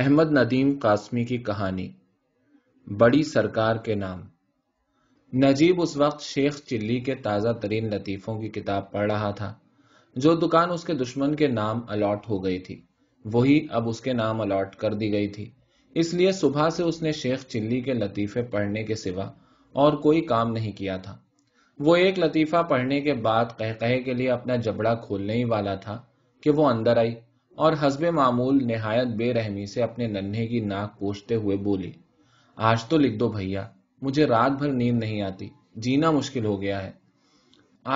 अहमद नदीम कासमी की कहानी बड़ी सरकार के नाम नजीब उस वक्त शेख चिल्ली के ताज़ा तरीन लतीफ़ों की किताब पढ़ रहा था जो दुकान उसके दुश्मन के नाम अलॉट हो गई थी वही अब उसके नाम अलॉट कर दी गई थी इसलिए सुबह से उसने शेख चिल्ली के लतीफ़े पढ़ने के सिवा और कोई काम नहीं किया था वो एक लतीफ़ा पढ़ने के बाद कह कहे के लिए अपना जबड़ा खोलने ही वाला था कि वो अंदर आई और हसब मामूल नहायत बेरहमी से अपने नन्हे की नाक पोछते हुए बोली आज तो लिख दो भैया मुझे रात भर नींद नहीं आती जीना मुश्किल हो गया है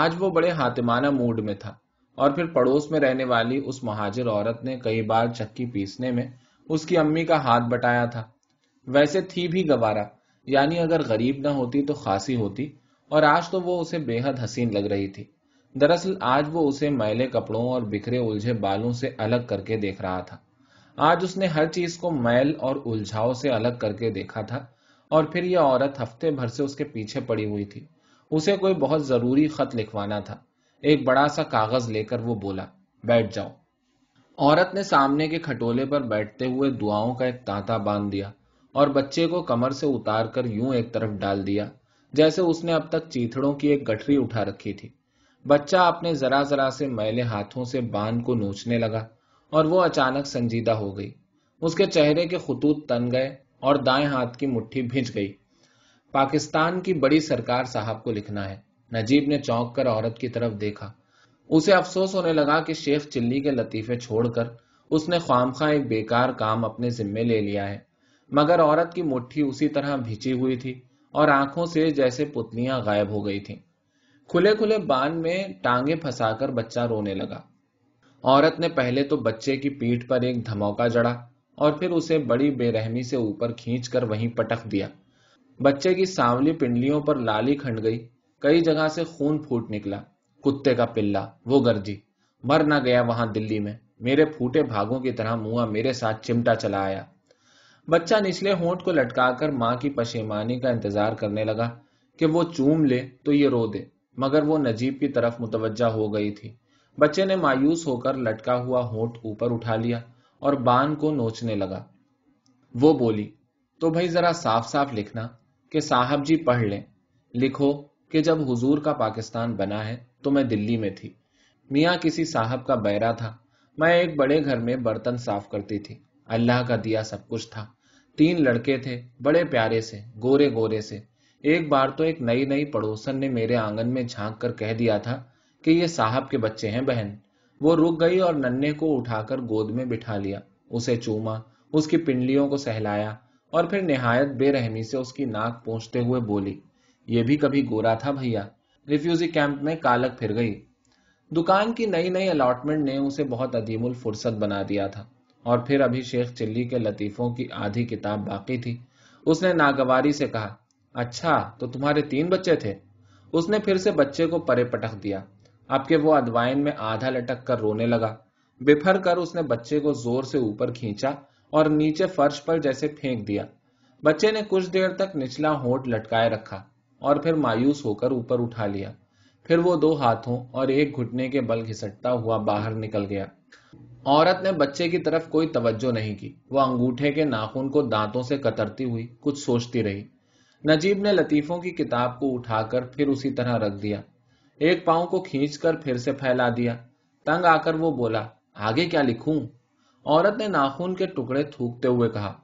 आज वो बड़े हातिमाना मूड में था और फिर पड़ोस में रहने वाली उस महाजिर औरत ने कई बार चक्की पीसने में उसकी अम्मी का हाथ बटाया था वैसे थी भी गवारा यानी अगर गरीब ना होती तो खासी होती और आज तो वो उसे बेहद हसीन लग रही थी दरअसल आज वो उसे मैले कपड़ों और बिखरे उलझे बालों से अलग करके देख रहा था आज उसने हर चीज को मैल और उलझाव से अलग करके देखा था और फिर यह औरत हफ्ते भर से उसके पीछे पड़ी हुई थी उसे कोई बहुत जरूरी खत लिखवाना था एक बड़ा सा कागज लेकर वो बोला बैठ जाओ औरत ने सामने के खटोले पर बैठते हुए दुआओं का एक तांता बांध दिया और बच्चे को कमर से उतार कर यूं एक तरफ डाल दिया जैसे उसने अब तक चीथड़ों की एक गठरी उठा रखी थी बच्चा अपने जरा जरा से मैले हाथों से बांध को नोचने लगा और वो अचानक संजीदा हो गई उसके चेहरे के खतूत तन गए और दाएं हाथ की मुट्ठी भिज गई पाकिस्तान की बड़ी सरकार साहब को लिखना है नजीब ने चौंक कर औरत की तरफ देखा उसे अफसोस होने लगा कि शेख चिल्ली के लतीफे छोड़कर उसने ख्वामखा एक बेकार काम अपने जिम्मे ले लिया है मगर औरत की मुठ्ठी उसी तरह भिची हुई थी और आंखों से जैसे पुतलियां गायब हो गई थी खुले खुले बांध में टांगे फंसाकर बच्चा रोने लगा औरत ने पहले तो बच्चे की पीठ पर एक धमाका जड़ा और फिर उसे बड़ी बेरहमी से ऊपर खींच कर वहीं पटक दिया बच्चे की सांवली पिंडलियों पर लाली खंड गई कई जगह से खून फूट निकला कुत्ते का पिल्ला वो गर्जी मर ना गया वहां दिल्ली में मेरे फूटे भागों की तरह मुआ मेरे साथ चिमटा चला आया बच्चा निचले होंठ को लटकाकर मां की पशेमानी का इंतजार करने लगा कि वो चूम ले तो ये रो दे मगर वो नजीब की तरफ मुतवजा हो गई थी बच्चे ने मायूस होकर लटका हुआ होठ ऊपर उठा लिया और बान को नोचने लगा वो बोली तो भाई जरा साफ साफ लिखना कि साहब जी पढ़ लें लिखो कि जब हुजूर का पाकिस्तान बना है तो मैं दिल्ली में थी मियाँ किसी साहब का बैरा था मैं एक बड़े घर में बर्तन साफ करती थी अल्लाह का दिया सब कुछ था तीन लड़के थे बड़े प्यारे से गोरे गोरे से एक बार तो एक नई नई पड़ोसन ने मेरे आंगन में झांक कर कह दिया था कि ये साहब के बच्चे हैं बहन वो रुक गई और नन्हे को उठाकर गोद में बिठा लिया उसे चूमा उसकी पिंडलियों को सहलाया और फिर निहायत बेरहमी से उसकी नाक पहुंचते हुए बोली ये भी कभी गोरा था भैया रिफ्यूजी कैंप में कालक फिर गई दुकान की नई नई अलॉटमेंट ने उसे बहुत अधीमुल फुर्सत बना दिया था और फिर अभी शेख चिल्ली के लतीफ़ों की आधी किताब बाकी थी उसने नागवारी से कहा अच्छा तो तुम्हारे तीन बच्चे थे उसने फिर से बच्चे को परे पटक दिया अब वो अदवाइन में आधा लटक कर रोने लगा बिफर कर उसने बच्चे को जोर से ऊपर खींचा और नीचे फर्श पर जैसे फेंक दिया बच्चे ने कुछ देर तक निचला होट लटकाए रखा और फिर मायूस होकर ऊपर उठा लिया फिर वो दो हाथों और एक घुटने के बल घिसटता हुआ बाहर निकल गया औरत ने बच्चे की तरफ कोई तवज्जो नहीं की वो अंगूठे के नाखून को दांतों से कतरती हुई कुछ सोचती रही नजीब ने लतीफों की किताब को उठाकर फिर उसी तरह रख दिया एक पांव को खींच कर फिर से फैला दिया तंग आकर वो बोला आगे क्या लिखू औरत ने नाखून के टुकड़े थूकते हुए कहा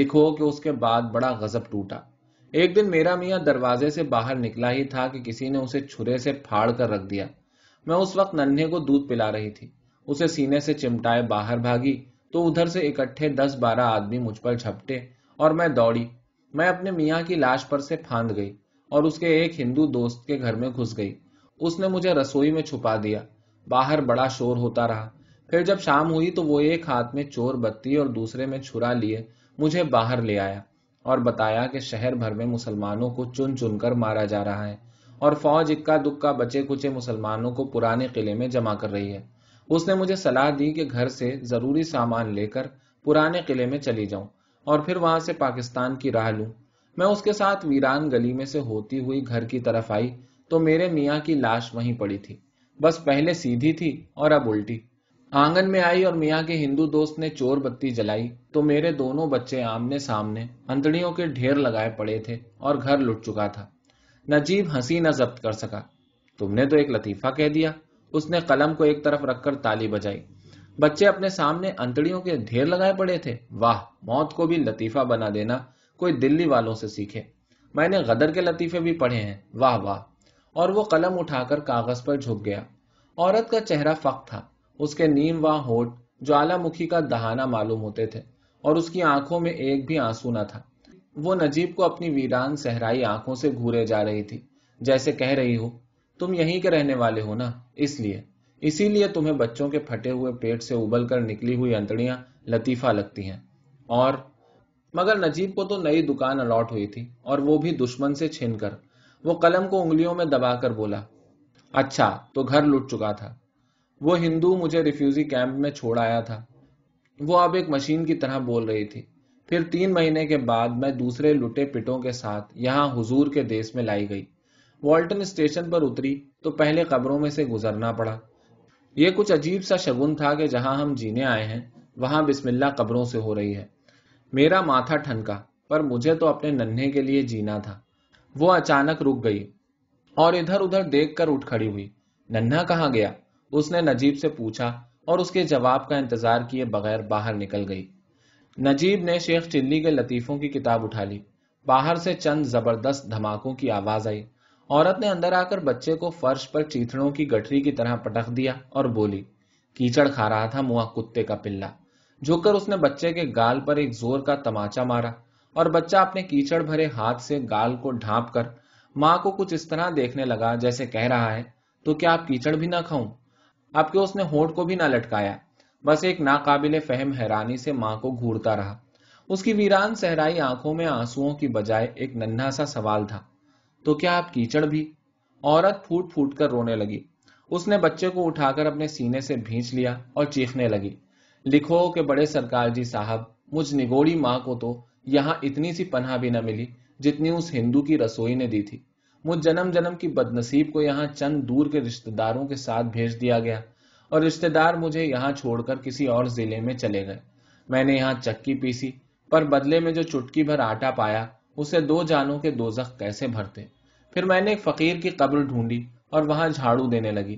लिखो कि उसके बाद बड़ा गजब टूटा एक दिन मेरा मियाँ दरवाजे से बाहर निकला ही था कि किसी ने उसे छुरे से फाड़ कर रख दिया मैं उस वक्त नन्हे को दूध पिला रही थी उसे सीने से चिमटाए बाहर भागी तो उधर से इकट्ठे दस बारह आदमी मुझ पर झपटे और मैं दौड़ी मैं अपने मियाँ की लाश पर से फांद गई और उसके एक हिंदू दोस्त के घर में घुस गई उसने मुझे रसोई में छुपा दिया बाहर बड़ा शोर होता रहा फिर जब शाम हुई तो वो एक हाथ में चोर बत्ती और दूसरे में छुरा लिए मुझे बाहर ले आया और बताया कि शहर भर में मुसलमानों को चुन चुन कर मारा जा रहा है और फौज इक्का दुक्का बचे कुचे मुसलमानों को पुराने किले में जमा कर रही है उसने मुझे सलाह दी कि घर से जरूरी सामान लेकर पुराने किले में चली जाऊं और फिर वहां से पाकिस्तान की राह लूं मैं उसके साथ वीरान गली में से होती हुई घर की तरफ आई तो मेरे मियाँ की लाश वहीं पड़ी थी बस पहले सीधी थी और अब उल्टी आंगन में आई और मियाँ के हिंदू दोस्त ने चोर बत्ती जलाई तो मेरे दोनों बच्चे आमने सामने अंतड़ियों के ढेर लगाए पड़े थे और घर लुट चुका था नजीब हंसी न जब्त कर सका तुमने तो एक लतीफा कह दिया उसने कलम को एक तरफ रखकर ताली बजाई बच्चे अपने सामने अंतड़ियों के ढेर लगाए पड़े थे वाह मौत को भी लतीफा बना देना कोई दिल्ली वालों से सीखे मैंने गदर के लतीफे भी पढ़े हैं वाह वाह और वो कलम उठाकर कागज पर झुक गया औरत का चेहरा फक था उसके नीम वाह होठ ज्वालामुखी का दहाना मालूम होते थे और उसकी आंखों में एक भी आंसू न था वो नजीब को अपनी वीरान सहराई आंखों से घूरे जा रही थी जैसे कह रही हो तुम यहीं के रहने वाले हो ना इसलिए इसीलिए तुम्हें बच्चों के फटे हुए पेट से उबल कर निकली हुई अंतड़ियां लतीफा लगती हैं और मगर नजीब को तो नई दुकान अलॉट हुई थी और वो भी दुश्मन से छीन कर वो कलम को उंगलियों में दबाकर बोला अच्छा तो घर लुट चुका था वो हिंदू मुझे रिफ्यूजी कैंप में छोड़ आया था वो अब एक मशीन की तरह बोल रही थी फिर तीन महीने के बाद मैं दूसरे लुटे पिटों के साथ यहाँ हुजूर के देश में लाई गई वॉल्टन स्टेशन पर उतरी तो पहले कब्रों में से गुजरना पड़ा ये कुछ अजीब सा शगुन था कि जहां हम जीने आए हैं वहां बिस्मिल्ला कब्रों से हो रही है मेरा माथा ठनका पर मुझे तो अपने नन्हे के लिए जीना था वो अचानक रुक गई और इधर उधर देख कर उठ खड़ी हुई नन्हा कहाँ गया उसने नजीब से पूछा और उसके जवाब का इंतजार किए बगैर बाहर निकल गई नजीब ने शेख चिल्ली के लतीफों की किताब उठा ली बाहर से चंद जबरदस्त धमाकों की आवाज आई औरत ने अंदर आकर बच्चे को फर्श पर चीथड़ों की गठरी की तरह पटक दिया और बोली कीचड़ खा रहा था मुआ कुत्ते का पिल्ला झुककर उसने बच्चे के गाल पर एक जोर का तमाचा मारा और बच्चा अपने कीचड़ भरे हाथ से गाल को ढांप कर मां को कुछ इस तरह देखने लगा जैसे कह रहा है तो क्या आप कीचड़ भी ना खाऊं आपके उसने होठ को भी ना लटकाया बस एक नाकाबिल फहम हैरानी से मां को घूरता रहा उसकी वीरान सहराई आंखों में आंसुओं की बजाय एक नन्हा सा सवाल था तो क्या आप कीचड़ भी औरत फूट फूट कर रोने लगी उसने बच्चे को उठाकर अपने सीने से भींच लिया और चीखने लगी लिखो के बड़े सरकार जी साहब मुझ निगोड़ी माँ को तो यहाँ इतनी सी पनाह भी न मिली जितनी उस हिंदू की रसोई ने दी थी मुझ जन्म जन्म की बदनसीब को यहाँ चंद दूर के रिश्तेदारों के साथ भेज दिया गया और रिश्तेदार मुझे यहाँ छोड़कर किसी और जिले में चले गए मैंने यहाँ चक्की पीसी पर बदले में जो चुटकी भर आटा पाया उसे दो जानों के दो दोजख कैसे भरते फिर मैंने एक फकीर की कब्र ढूंढी और वहां झाड़ू देने लगी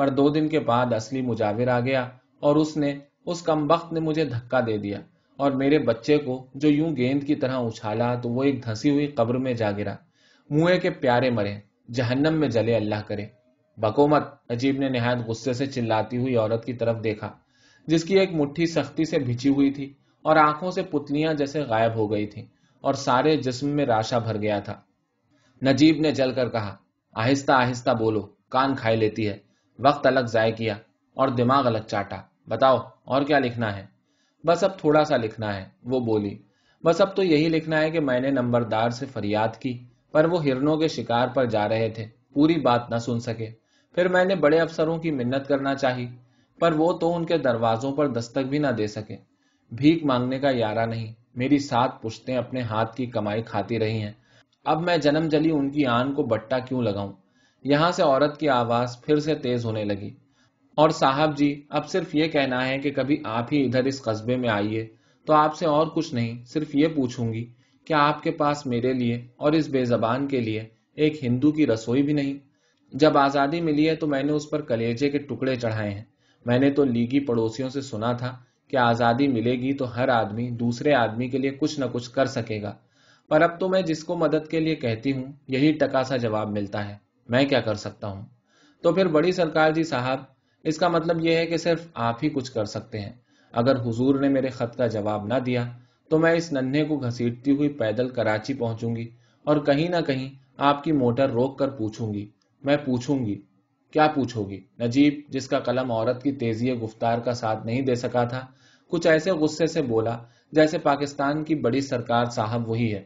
पर दो दिन के बाद असली मुजाविर आ गया और उसने उस कम वक्त ने मुझे धक्का दे दिया और मेरे बच्चे को जो यूं गेंद की तरह उछाला तो वो एक धसी हुई कब्र में जा गिरा मुए के प्यारे मरे जहन्नम में जले अल्लाह करे बकोमत अजीब ने नहायत गुस्से से चिल्लाती हुई औरत की तरफ देखा जिसकी एक मुट्ठी सख्ती से भिची हुई थी और आंखों से पुतलियां जैसे गायब हो गई थी और सारे जिसम में राशा भर गया था नजीब ने जल कर कहा आहिस्ता आहिस्ता बोलो कान खाई लेती है वक्त अलग जाय किया और दिमाग अलग चाटा बताओ और क्या लिखना है बस अब थोड़ा सा लिखना है वो बोली बस अब तो यही लिखना है कि मैंने नंबरदार से फरियाद की पर वो हिरनों के शिकार पर जा रहे थे पूरी बात ना सुन सके फिर मैंने बड़े अफसरों की मिन्नत करना चाहिए पर वो तो उनके दरवाजों पर दस्तक भी ना दे सके भीख मांगने का यारा नहीं मेरी सात पुश्तें अपने हाथ की कमाई खाती रही हैं अब मैं जन्म जली उनकी आन को बट्टा क्यों लगाऊं यहां से औरत की आवाज फिर से तेज होने लगी और साहब जी अब सिर्फ ये कहना है कि कभी आप ही इधर इस कस्बे में आइए तो आपसे और कुछ नहीं सिर्फ ये पूछूंगी क्या आपके पास मेरे लिए और इस बेजबान के लिए एक हिंदू की रसोई भी नहीं जब आज़ादी मिली है तो मैंने उस पर कलेजे के टुकड़े चढ़ाए हैं मैंने तो लीगी पड़ोसियों से सुना था कि आज़ादी मिलेगी तो हर आदमी दूसरे आदमी के लिए कुछ ना कुछ कर सकेगा पर अब तो मैं जिसको मदद के लिए कहती हूँ यही टकासा जवाब मिलता है मैं क्या कर सकता हूँ तो फिर बड़ी सरकार जी साहब इसका मतलब यह है कि सिर्फ आप ही कुछ कर सकते हैं अगर हुजूर ने मेरे खत का जवाब ना दिया तो मैं इस नन्हे को घसीटती हुई पैदल कराची पहुंचूंगी और कहीं ना कहीं आपकी मोटर रोक कर पूछूंगी मैं पूछूंगी क्या पूछोगी नजीब जिसका कलम औरत की तेजी गुफ्तार का साथ नहीं दे सका था कुछ ऐसे गुस्से से बोला जैसे पाकिस्तान की बड़ी सरकार साहब वही है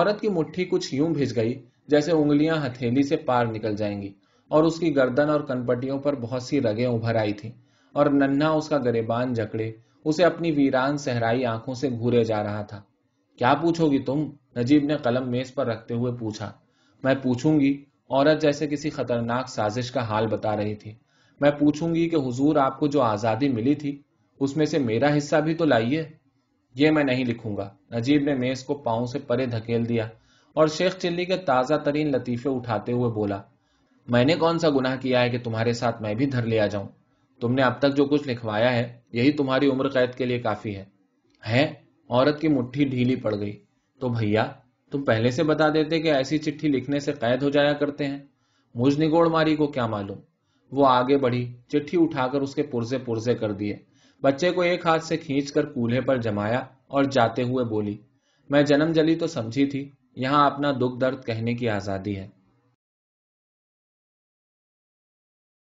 औरत की मुट्ठी कुछ यूं भिज गई जैसे उंगलियां हथेली से पार निकल जाएंगी और उसकी गर्दन और कनपटियों पर बहुत सी रगे उभर आई थी और नन्हा उसका गरेबान जकड़े उसे अपनी वीरान सहराई आंखों से घूरे जा रहा था क्या पूछोगी तुम नजीब ने कलम मेज पर रखते हुए पूछा मैं पूछूंगी औरत जैसे किसी खतरनाक साजिश का हाल बता रही थी मैं पूछूंगी कि हुजूर आपको जो आज़ादी मिली थी उसमें से मेरा हिस्सा भी तो लाइए ये मैं नहीं लिखूंगा नजीब ने मेज को पाँव से परे धकेल दिया और शेख चिल्ली के ताज़ा तरीन लतीफ़े उठाते हुए बोला मैंने कौन सा गुनाह किया है कि तुम्हारे साथ मैं भी धर लिया जाऊं तुमने अब तक जो कुछ लिखवाया है यही तुम्हारी उम्र कैद के लिए काफ़ी है है औरत की मुठ्ठी ढीली पड़ गई तो भैया तुम पहले से बता देते कि ऐसी चिट्ठी लिखने से कैद हो जाया करते हैं मुझ निगोड़ मारी को क्या मालूम वो आगे बढ़ी चिट्ठी उठाकर उसके पुरजे पुरजे कर दिए बच्चे को एक हाथ से खींच कर कूल्हे पर जमाया और जाते हुए बोली मैं जन्म जली तो समझी थी यहां अपना दुख दर्द कहने की आज़ादी है